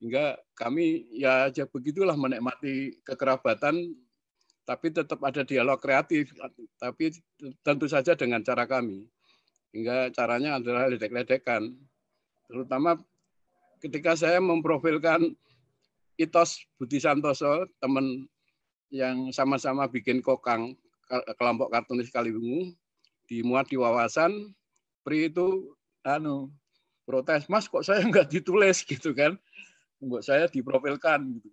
Hingga kami ya aja ya begitulah menikmati kekerabatan tapi tetap ada dialog kreatif tapi tentu saja dengan cara kami. Hingga caranya adalah ledek-ledekan. Terutama ketika saya memprofilkan Itos Budi Santoso, teman yang sama-sama bikin kokang kelompok kartunis Kaliwungu dimuat di wawasan Pri itu anu protes mas kok saya nggak ditulis gitu kan buat saya diprofilkan gitu.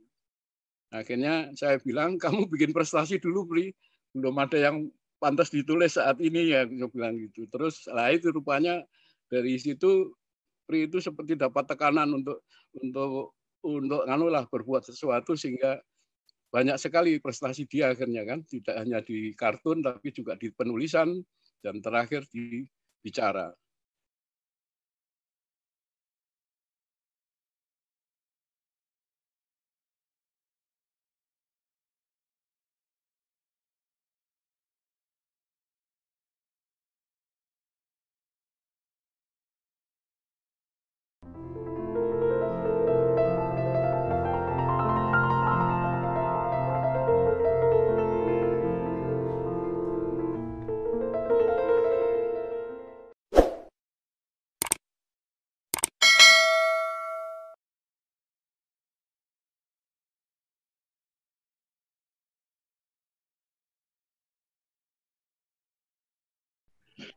Akhirnya saya bilang kamu bikin prestasi dulu Pri, belum ada yang pantas ditulis saat ini ya saya bilang gitu. Terus lah itu rupanya dari situ Pri itu seperti dapat tekanan untuk untuk untuk anu berbuat sesuatu sehingga banyak sekali prestasi dia akhirnya kan tidak hanya di kartun tapi juga di penulisan dan terakhir di bicara.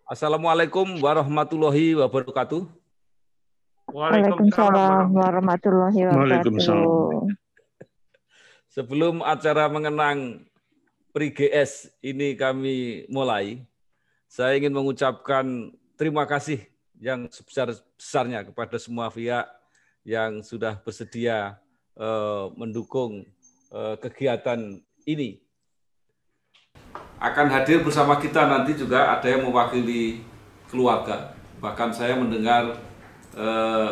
Assalamualaikum warahmatullahi wabarakatuh. Waalaikumsalam warahmatullahi wabarakatuh. Sebelum acara mengenang PRIGS ini kami mulai, saya ingin mengucapkan terima kasih yang sebesar-besarnya kepada semua pihak yang sudah bersedia eh, mendukung eh, kegiatan ini akan hadir bersama kita nanti juga ada yang mewakili keluarga. Bahkan saya mendengar e,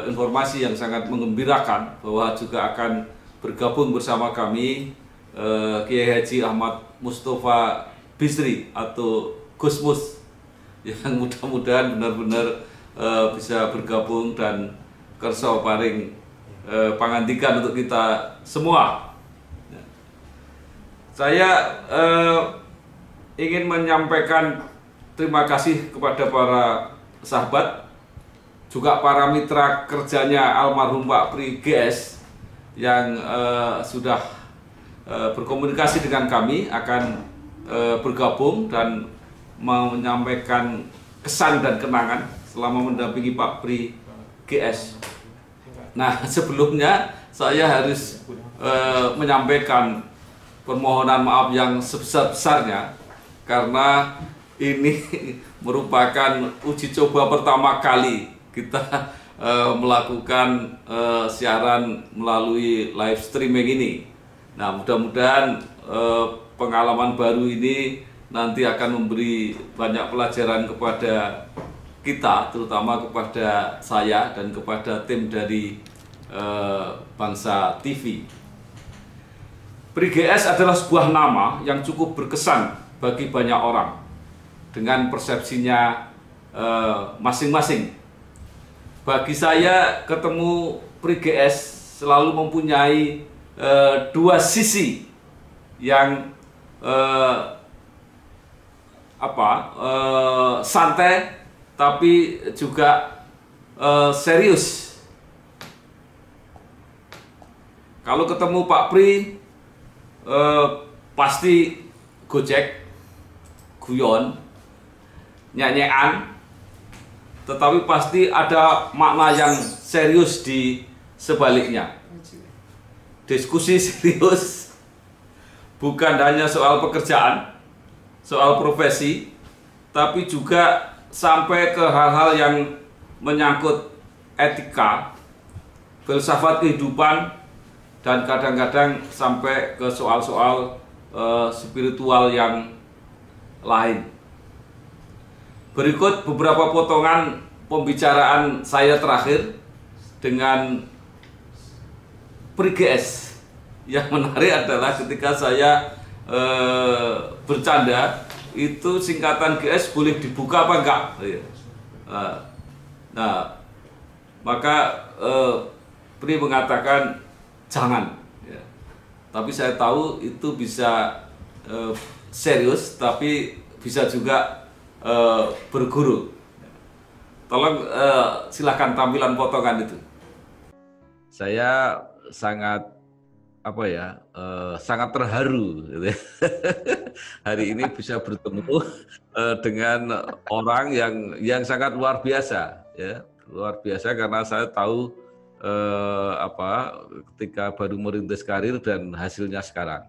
informasi yang sangat mengembirakan bahwa juga akan bergabung bersama kami e, Kiai Haji Ahmad Mustafa Bisri atau Gusmus yang mudah-mudahan benar-benar e, bisa bergabung dan kerso paring e, pangantikan untuk kita semua. Ya. Saya e, ingin menyampaikan terima kasih kepada para sahabat juga para mitra kerjanya almarhum Pak Pri GS yang uh, sudah uh, berkomunikasi dengan kami akan uh, bergabung dan menyampaikan kesan dan kenangan selama mendampingi Pak Pri GS. Nah sebelumnya saya harus uh, menyampaikan permohonan maaf yang sebesar-besarnya karena ini merupakan uji coba pertama kali kita e, melakukan e, siaran melalui live streaming ini. Nah, mudah-mudahan e, pengalaman baru ini nanti akan memberi banyak pelajaran kepada kita, terutama kepada saya dan kepada tim dari e, Bangsa TV. PRIGS adalah sebuah nama yang cukup berkesan bagi banyak orang dengan persepsinya eh, masing-masing. Eh, bagi saya ketemu pri PRIGS selalu mempunyai eh, dua sisi yang eh, apa eh, santai tapi juga eh, serius. Kalau ketemu Pak Pri eh, pasti Gojek guyon, nyanyian, tetapi pasti ada makna yang serius di sebaliknya. Diskusi serius bukan hanya soal pekerjaan, soal profesi, tapi juga sampai ke hal-hal yang menyangkut etika, filsafat kehidupan, dan kadang-kadang sampai ke soal-soal uh, spiritual yang lain. Berikut beberapa potongan pembicaraan saya terakhir dengan Priges. Yang menarik adalah ketika saya e, bercanda itu singkatan GS boleh dibuka apa enggak? Iya. Nah, nah, maka e, Pri mengatakan jangan. Ya. Tapi saya tahu itu bisa e, serius tapi bisa juga uh, berguru. Tolong uh, eh, silahkan tampilan potongan itu. Saya sangat apa ya uh, sangat terharu gitu. Ya. hari ini bisa bertemu uh, dengan orang yang yang sangat luar biasa ya luar biasa karena saya tahu uh, apa ketika baru merintis karir dan hasilnya sekarang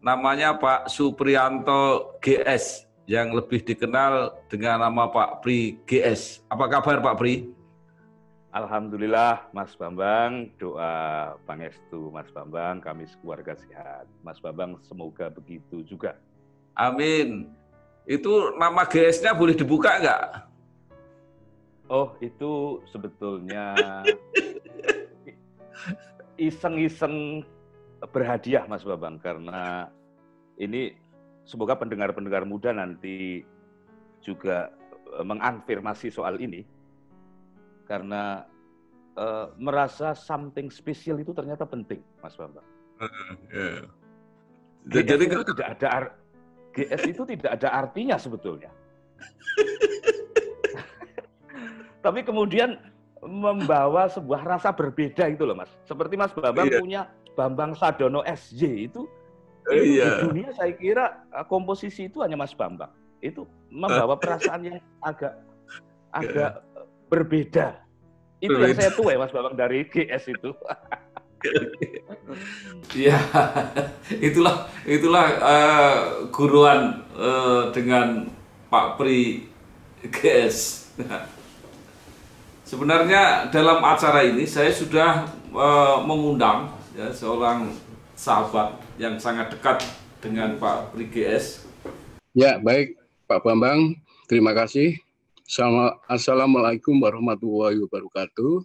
namanya Pak Suprianto GS yang lebih dikenal dengan nama Pak Pri GS. Apa kabar Pak Pri? Alhamdulillah Mas Bambang, doa Pangestu Mas Bambang, kami sekeluarga sehat. Mas Bambang semoga begitu juga. Amin. Itu nama GS-nya boleh dibuka enggak? Oh, itu sebetulnya iseng-iseng berhadiah Mas Babang karena ini semoga pendengar-pendengar muda nanti juga eh, mengonfirmasi soal ini karena uh, merasa something special itu ternyata penting Mas Babang. Uh, eh, yeah. Jadi itu tidak ada GS itu tidak ada artinya sebetulnya. Tapi kemudian membawa sebuah rasa berbeda gitu loh mas. Seperti mas Bambang yeah. punya Bambang Sadono SJ itu, oh, itu yeah. di dunia saya kira eh, komposisi itu hanya mas Bambang. Itu membawa ah. perasaan yang agak agak yeah. Iya. berbeda. Itu berbeda. yang saya tuai mas Bambang dari GS itu. ya itulah itulah uh, guruan uh, dengan Pak Pri GS. Sebenarnya dalam acara ini saya sudah e, mengundang ya, seorang sahabat yang sangat dekat dengan Pak RGS. Ya, baik Pak Bambang, terima kasih. Assalamualaikum warahmatullahi wabarakatuh.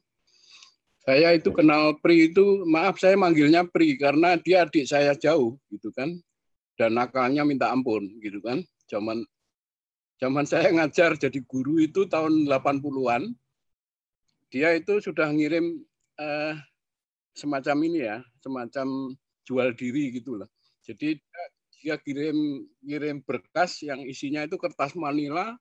Saya itu kenal Pri itu, maaf saya manggilnya Pri karena dia adik saya jauh gitu kan. Dan nakalnya minta ampun gitu kan. Zaman zaman saya ngajar jadi guru itu tahun 80-an dia itu sudah ngirim eh, semacam ini ya, semacam jual diri gitu loh. Jadi dia kirim kirim berkas yang isinya itu kertas manila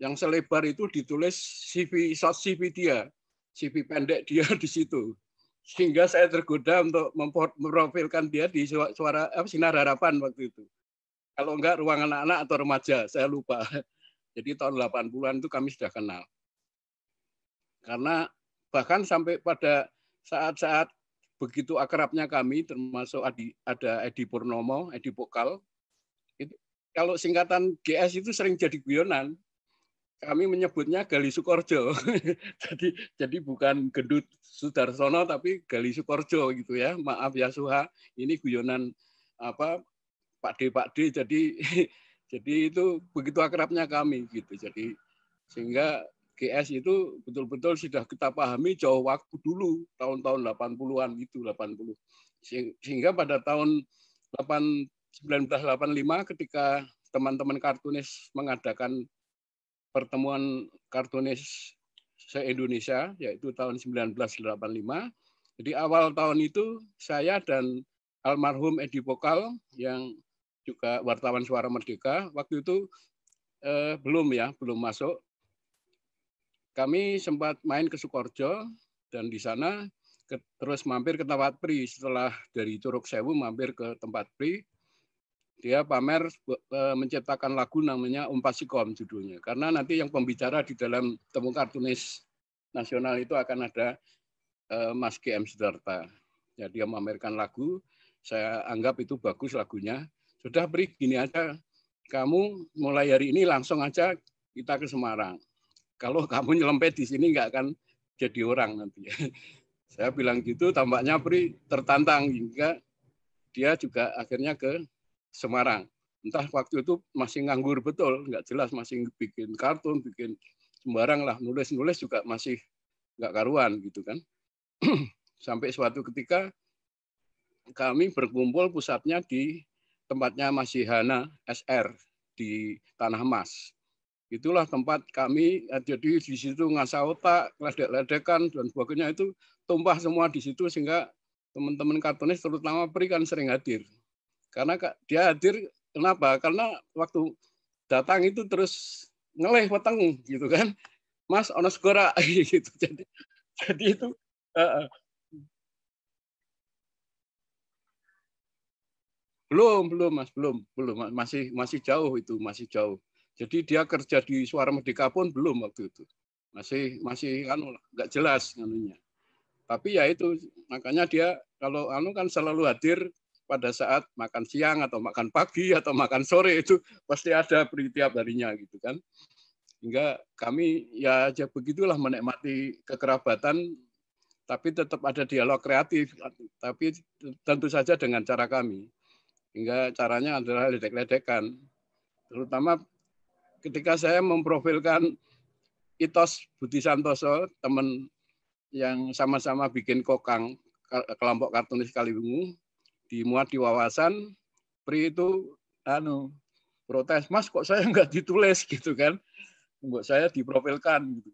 yang selebar itu ditulis CV short CV dia, CV pendek dia di situ. Sehingga saya tergoda untuk memprofilkan dia di suara apa, sinar harapan waktu itu. Kalau enggak ruangan anak-anak atau remaja, saya lupa. Jadi tahun 80-an itu kami sudah kenal. Karena bahkan sampai pada saat-saat begitu akrabnya kami, termasuk Adi, ada Edi Purnomo, Edi Pokal, itu, kalau singkatan GS itu sering jadi guyonan. Kami menyebutnya Gali Sukorjo. jadi jadi bukan Gendut Sudarsono tapi Gali Sukorjo gitu ya. Maaf ya Suha, ini guyonan apa Pak D Pak D jadi jadi itu begitu akrabnya kami gitu jadi sehingga GS itu betul-betul sudah kita pahami jauh waktu dulu tahun-tahun 80-an itu 80 sehingga pada tahun 8, 1985 ketika teman-teman kartunis mengadakan pertemuan kartunis se-Indonesia yaitu tahun 1985 jadi awal tahun itu saya dan almarhum Edi Pokal yang juga wartawan Suara Merdeka waktu itu eh, belum ya belum masuk kami sempat main ke Sukorjo dan di sana ke, terus mampir ke tempat Pri setelah dari Curug Sewu mampir ke tempat Pri dia pamer e, menciptakan lagu namanya Umpasikom judulnya karena nanti yang pembicara di dalam temu kartunis nasional itu akan ada e, Mas KM Sudarta. ya dia memamerkan lagu saya anggap itu bagus lagunya sudah Pri gini aja kamu mulai hari ini langsung aja kita ke Semarang kalau kamu nyelempet di sini nggak akan jadi orang nanti. Saya bilang gitu, tampaknya Pri tertantang hingga dia juga akhirnya ke Semarang. Entah waktu itu masih nganggur betul, nggak jelas masih bikin kartun, bikin sembarang lah, nulis-nulis juga masih nggak karuan gitu kan. Sampai suatu ketika kami berkumpul pusatnya di tempatnya Mas Hana SR di Tanah Mas Itulah tempat kami, eh, jadi di situ ngasah otak, ledek-ledekan, dan sebagainya itu tumpah semua di situ sehingga teman-teman kartunis terutama PRI kan sering hadir. Karena dia hadir, kenapa? Karena waktu datang itu terus ngeleh weteng gitu kan. Mas, ono segera gitu. Jadi, jadi itu uh, belum belum mas belum belum masih masih jauh itu masih jauh jadi dia kerja di Suara Merdeka pun belum waktu itu. Masih masih anu nggak jelas anunya. Tapi ya itu makanya dia kalau anu kan selalu hadir pada saat makan siang atau makan pagi atau makan sore itu pasti ada tiap harinya gitu kan. Hingga kami ya aja begitulah menikmati kekerabatan tapi tetap ada dialog kreatif tapi tentu saja dengan cara kami. Hingga caranya adalah ledek-ledekan terutama ketika saya memprofilkan Itos Budi Santoso, teman yang sama-sama bikin kokang kelompok kartunis Kaliwungu dimuat di wawasan Pri itu anu protes mas kok saya nggak ditulis gitu kan buat saya diprofilkan gitu.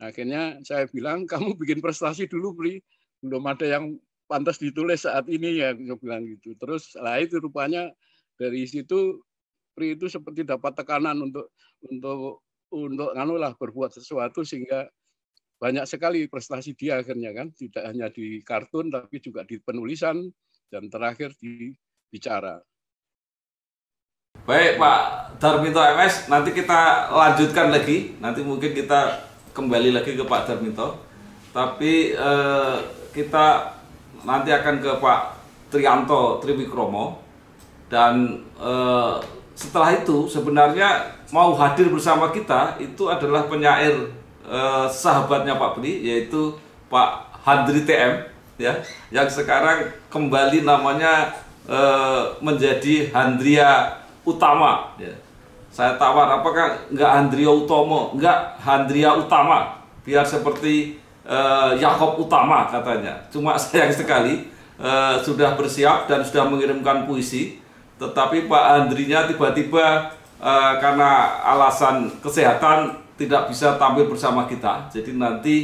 akhirnya saya bilang kamu bikin prestasi dulu Pri belum ada yang pantas ditulis saat ini ya saya bilang gitu terus lah itu rupanya dari situ Pri itu seperti dapat tekanan untuk untuk untuk nganulah berbuat sesuatu sehingga banyak sekali prestasi dia akhirnya kan tidak hanya di kartun tapi juga di penulisan dan terakhir di bicara. Baik Pak Darminto MS, nanti kita lanjutkan lagi. Nanti mungkin kita kembali lagi ke Pak Darminto. Tapi eh, kita nanti akan ke Pak Trianto Triwikromo dan eh, setelah itu sebenarnya mau hadir bersama kita itu adalah penyair eh, sahabatnya Pak Pri yaitu Pak Handri TM ya yang sekarang kembali namanya eh, menjadi Handria Utama ya. Saya tawar apakah nggak Handria Utomo, nggak Handria Utama biar seperti eh, Yakob Utama katanya. Cuma sayang sekali eh, sudah bersiap dan sudah mengirimkan puisi tetapi Pak Andrinya tiba-tiba uh, karena alasan kesehatan tidak bisa tampil bersama kita. Jadi nanti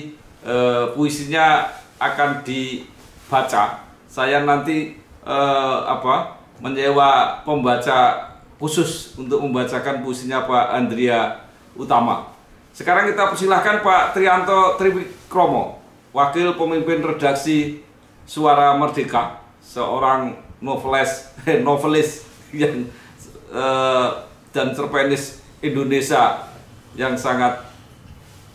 uh, puisinya akan dibaca. Saya nanti uh, apa menyewa pembaca khusus untuk membacakan puisinya Pak Andria Utama. Sekarang kita persilahkan Pak Trianto Triwikromo, Wakil Pemimpin Redaksi Suara Merdeka, seorang novelis eh, novelis yang uh, dan cerpenis Indonesia yang sangat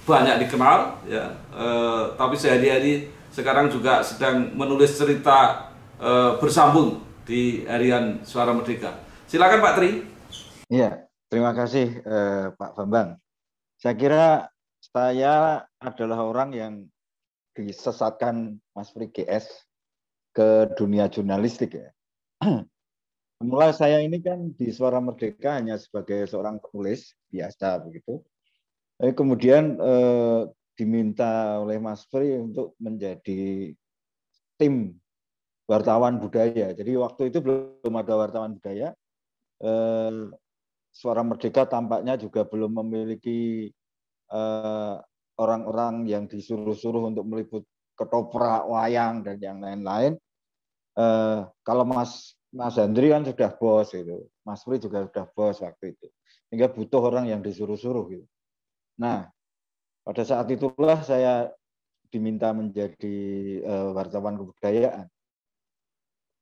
banyak dikenal ya uh, tapi sehari-hari sekarang juga sedang menulis cerita uh, bersambung di harian Suara Merdeka. Silakan Pak Tri. Iya, terima kasih eh, Pak Bambang. Saya kira saya adalah orang yang disesatkan Mas Pri GS ke dunia jurnalistik ya. mula saya ini kan di Suara Merdeka hanya sebagai seorang penulis biasa begitu. Eh, kemudian eh, diminta oleh Mas Pri untuk menjadi tim wartawan budaya. Jadi waktu itu belum ada wartawan budaya. Eh, Suara Merdeka tampaknya juga belum memiliki orang eh, orang-orang yang disuruh-suruh untuk meliput ketoprak, wayang dan yang lain-lain. Eh, kalau Mas Mas Andri kan sudah bos itu, Mas Pri juga sudah bos waktu itu, sehingga butuh orang yang disuruh-suruh gitu. Nah, pada saat itulah saya diminta menjadi eh, wartawan kebudayaan.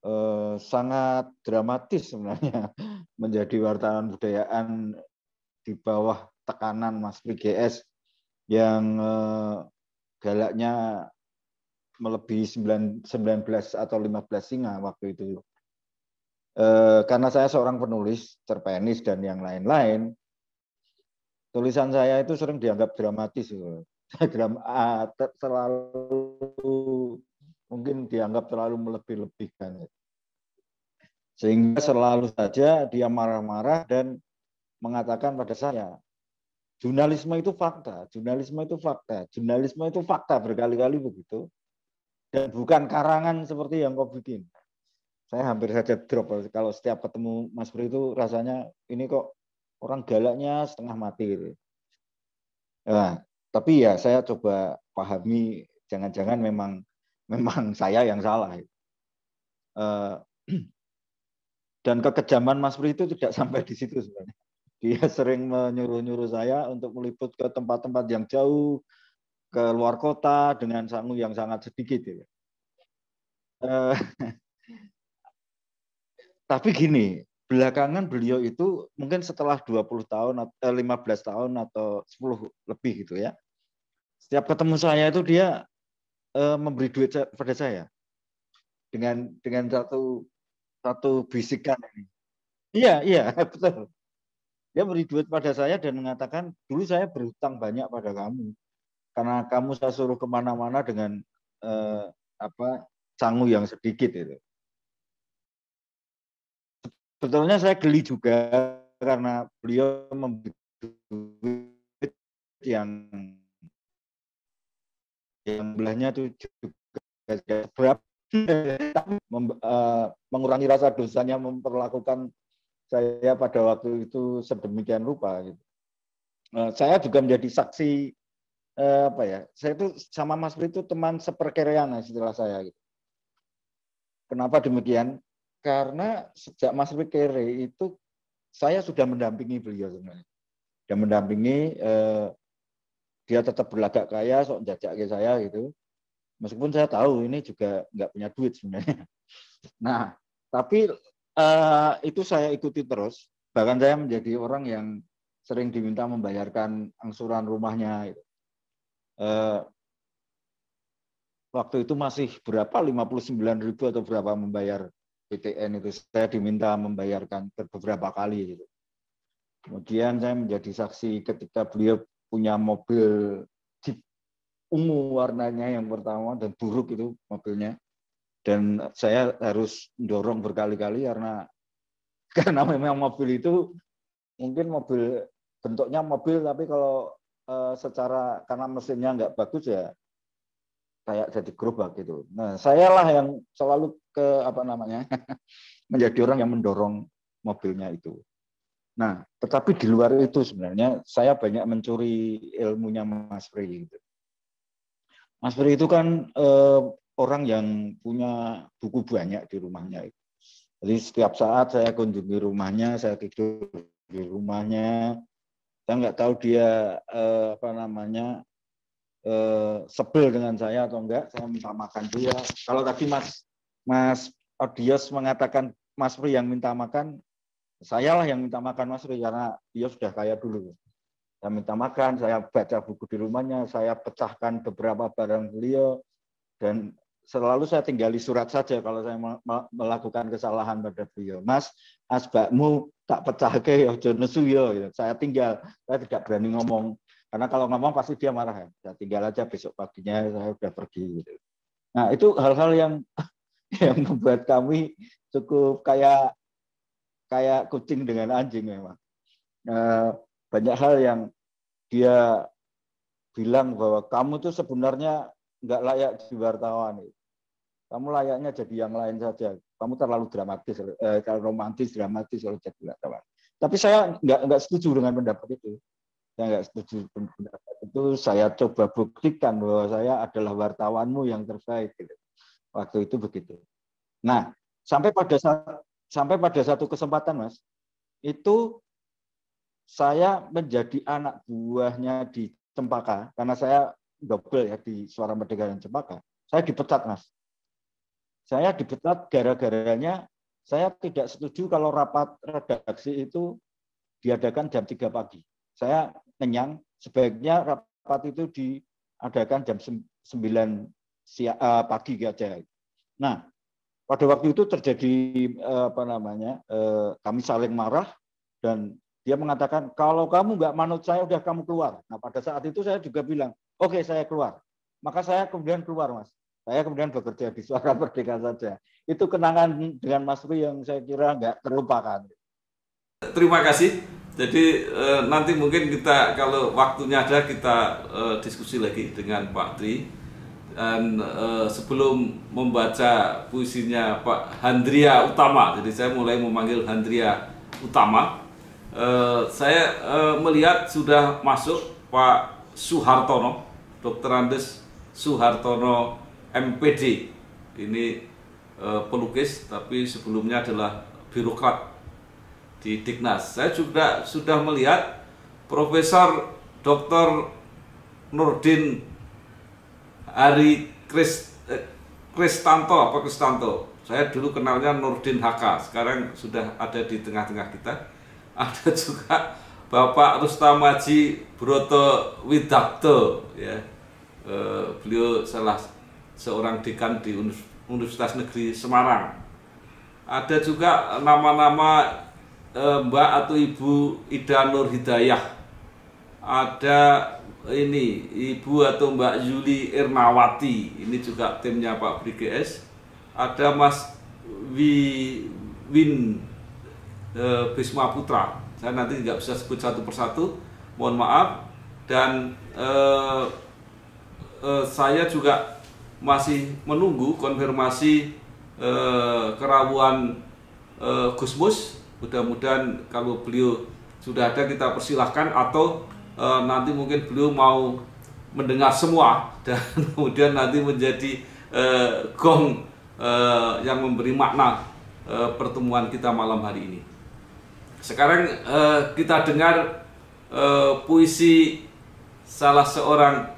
Eh, sangat dramatis sebenarnya menjadi wartawan budayaan di bawah tekanan Mas Pri GS yang eh, galaknya melebihi 9, 19 atau 15 singa waktu itu. E, karena saya seorang penulis cerpenis dan yang lain-lain, tulisan saya itu sering dianggap dramatis. Ah, terlalu mungkin dianggap terlalu melebih-lebihkan. Sehingga selalu saja dia marah-marah dan mengatakan pada saya, jurnalisme itu fakta, jurnalisme itu fakta, jurnalisme itu fakta berkali-kali begitu dan bukan karangan seperti yang kau bikin. Saya hampir saja drop kalau setiap ketemu Mas Bro itu rasanya ini kok orang galaknya setengah mati. Nah, tapi ya saya coba pahami jangan-jangan memang memang saya yang salah. Gitu. Eh, dan kekejaman Mas Pri itu tidak sampai di situ sebenarnya. Dia sering menyuruh-nyuruh saya untuk meliput ke tempat-tempat yang jauh, ke luar kota dengan sangu yang sangat sedikit. Ya. Eh, tapi gini, belakangan beliau itu mungkin setelah 20 tahun, 15 eh, tahun atau 10 lebih gitu ya. Setiap ketemu saya itu dia eh, memberi duit pada saya dengan dengan satu satu bisikan ini. Iya, iya, betul. Dia beri duit pada saya dan mengatakan, dulu saya berhutang banyak pada kamu karena kamu saya suruh kemana-mana dengan eh, apa sangu yang sedikit itu. Sebetulnya saya geli juga karena beliau memberi yang yang belahnya itu juga berapa eh, mengurangi rasa dosanya memperlakukan saya pada waktu itu sedemikian rupa. Gitu. Eh, saya juga menjadi saksi eh, apa ya? Saya itu sama Mas Pri itu teman seperkerean istilah saya gitu. Kenapa demikian? Karena sejak Mas Pri kere itu saya sudah mendampingi beliau sebenarnya. Dan mendampingi eh, dia tetap berlagak kaya, sok jajak ke saya gitu. Meskipun saya tahu ini juga nggak punya duit sebenarnya. Nah, tapi eh, itu saya ikuti terus. Bahkan saya menjadi orang yang sering diminta membayarkan angsuran rumahnya. Gitu. Eh, waktu itu masih berapa 59 ribu atau berapa membayar PTN itu saya diminta membayarkan beberapa kali gitu. Kemudian saya menjadi saksi ketika beliau punya mobil Jeep ungu warnanya yang pertama dan buruk itu mobilnya. Dan saya harus dorong berkali-kali karena karena memang mobil itu mungkin mobil bentuknya mobil tapi kalau uh, secara karena mesinnya nggak bagus ya kayak jadi gerobak gitu. Nah, sayalah yang selalu ke apa namanya menjadi orang yang mendorong mobilnya itu. Nah, tetapi di luar itu sebenarnya saya banyak mencuri ilmunya Mas Pri. Gitu. Mas Pri itu kan eh, orang yang punya buku banyak di rumahnya. Jadi setiap saat saya kunjungi rumahnya, saya tidur di rumahnya, saya nggak tahu dia eh, apa namanya eh, sebel dengan saya atau enggak saya minta makan dia kalau tadi mas mas Odios mengatakan Mas Pri yang minta makan sayalah yang minta makan Mas Pri karena dia sudah kaya dulu saya minta makan saya baca buku di rumahnya saya pecahkan beberapa barang beliau dan selalu saya tinggali surat saja kalau saya melakukan kesalahan pada beliau. Mas, asbakmu tak pecahke ya aja ya. Saya tinggal, saya tidak berani ngomong. Karena kalau ngomong pasti dia marah ya. Saya tinggal aja besok paginya saya sudah pergi gitu. Nah, itu hal-hal yang yang membuat kami cukup kayak kayak kucing dengan anjing memang. Nah, banyak hal yang dia bilang bahwa kamu tuh sebenarnya nggak layak di wartawan. Kamu layaknya jadi yang lain saja. Kamu terlalu dramatis, eh, romantis, dramatis kalau jadi wartawan. Tapi saya nggak nggak setuju dengan pendapat itu. Saya nggak setuju dengan pendapat itu. Saya coba buktikan bahwa saya adalah wartawanmu yang terbaik. Gitu. Waktu itu begitu. Nah, sampai pada sampai pada satu kesempatan, Mas, itu saya menjadi anak buahnya di Cempaka karena saya double ya di Suara Merdeka dan Cempaka. Saya dipecat, Mas. Saya dipecat gara-garanya saya tidak setuju kalau rapat redaksi itu diadakan jam 3 pagi. Saya kenyang, sebaiknya rapat itu diadakan jam 9 eh, pagi saja. Ya, nah, pada waktu itu terjadi eh, apa namanya eh, kami saling marah dan dia mengatakan kalau kamu nggak manut saya udah kamu keluar. Nah pada saat itu saya juga bilang oke okay, saya keluar. Maka saya kemudian keluar mas. Saya kemudian bekerja di Suara Merdeka saja. Itu kenangan dengan Mas Rui yang saya kira nggak terlupakan. Terima kasih. Jadi eh, nanti mungkin kita kalau waktunya ada kita eh, diskusi lagi dengan Pak Tri. Dan eh, sebelum membaca puisinya Pak Handria Utama, jadi saya mulai memanggil Handria Utama. saya melihat sudah masuk Pak Suhartono, Dr. Andes Suhartono MPD ini e, pelukis tapi sebelumnya adalah birokrat di Dignas. Saya juga sudah melihat Profesor Dr. Nurdin Ari Kris, eh, Kristanto apa Kristanto. Saya dulu kenalnya Nurdin HK, sekarang sudah ada di tengah-tengah kita. Ada juga Bapak Rustamaji Broto Widakto ya. Eh, beliau salah seorang dekan di Universitas Negeri Semarang. Ada juga nama-nama eh, Mbak atau Ibu Ida Nur Hidayah. Ada ini Ibu atau Mbak Yuli Irnawati. Ini juga timnya Pak BGS. Ada Mas Wi Win eh, Bisma Putra. Saya nanti nggak bisa sebut satu persatu. Mohon maaf. Dan eh, eh, saya juga masih menunggu konfirmasi eh, kerawuan eh, Gusmus. Mudah-mudahan kalau beliau sudah ada kita persilahkan atau eh, nanti mungkin beliau mau mendengar semua dan kemudian nanti menjadi eh, gong eh, yang memberi makna eh, pertemuan kita malam hari ini. Sekarang eh, kita dengar eh, puisi salah seorang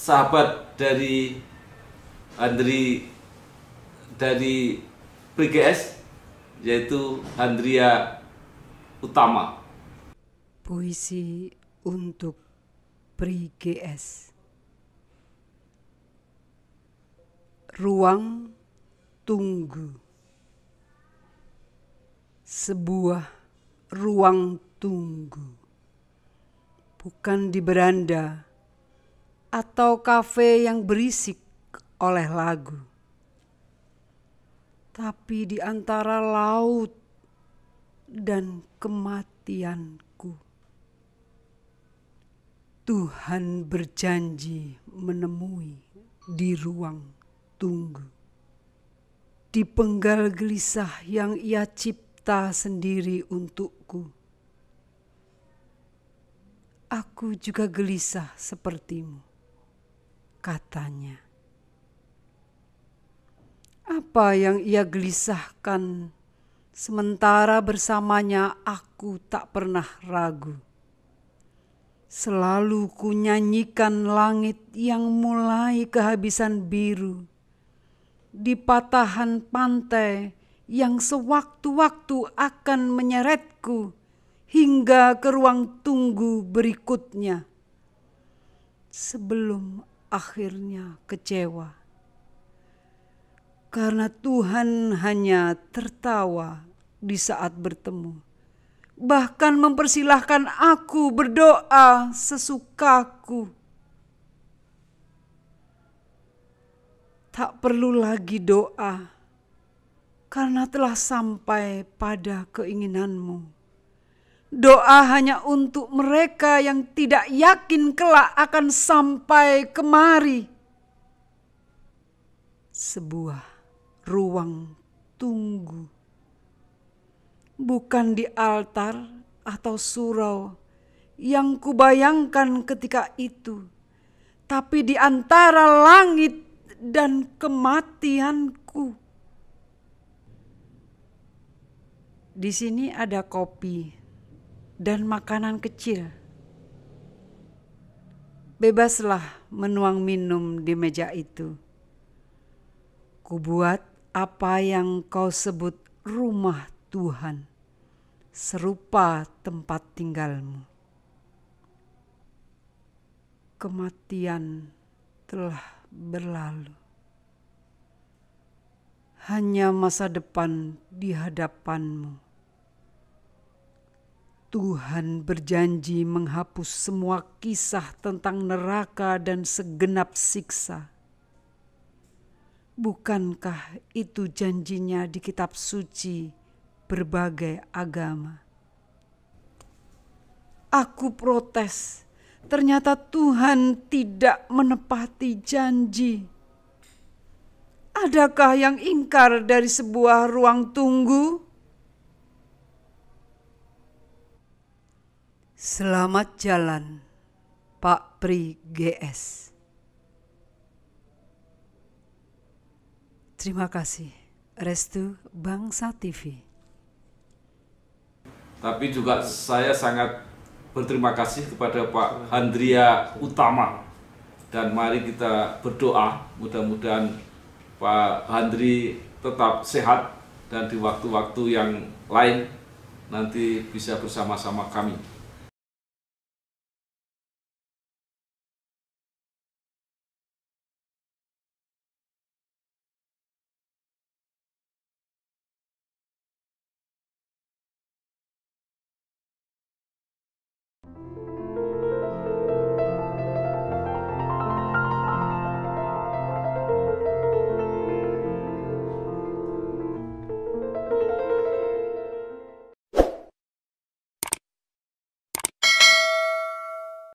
sahabat dari Andri dari PGS yaitu Andrea Utama. Puisi untuk PGS. Ruang tunggu. Sebuah ruang tunggu. Bukan di beranda atau kafe yang berisik oleh lagu. Tapi di antara laut dan kematianku, Tuhan berjanji menemui di ruang tunggu. Di penggal gelisah yang ia cipta sendiri untukku. Aku juga gelisah sepertimu katanya. Apa yang ia gelisahkan sementara bersamanya aku tak pernah ragu. Selalu ku nyanyikan langit yang mulai kehabisan biru. Di patahan pantai yang sewaktu-waktu akan menyeretku hingga ke ruang tunggu berikutnya. Sebelum akhirnya kecewa. Karena Tuhan hanya tertawa di saat bertemu, bahkan mempersilahkan aku berdoa sesukaku. Tak perlu lagi doa, karena telah sampai pada keinginanmu. Doa hanya untuk mereka yang tidak yakin kelak akan sampai kemari. Sebuah ruang tunggu, bukan di altar atau surau yang kubayangkan ketika itu, tapi di antara langit dan kematianku. Di sini ada kopi dan makanan kecil. Bebaslah menuang minum di meja itu. Kubuat apa yang kau sebut rumah Tuhan, serupa tempat tinggalmu. Kematian telah berlalu. Hanya masa depan di hadapanmu. Tuhan berjanji menghapus semua kisah tentang neraka dan segenap siksa. Bukankah itu janjinya di kitab suci berbagai agama? Aku protes, ternyata Tuhan tidak menepati janji. Adakah yang ingkar dari sebuah ruang tunggu? Selamat jalan, Pak Pri GS. Terima kasih. Restu Bangsa TV. Tapi juga saya sangat berterima kasih kepada Pak Handria Utama. Dan mari kita berdoa, mudah-mudahan Pak Handri tetap sehat dan di waktu-waktu yang lain nanti bisa bersama-sama kami.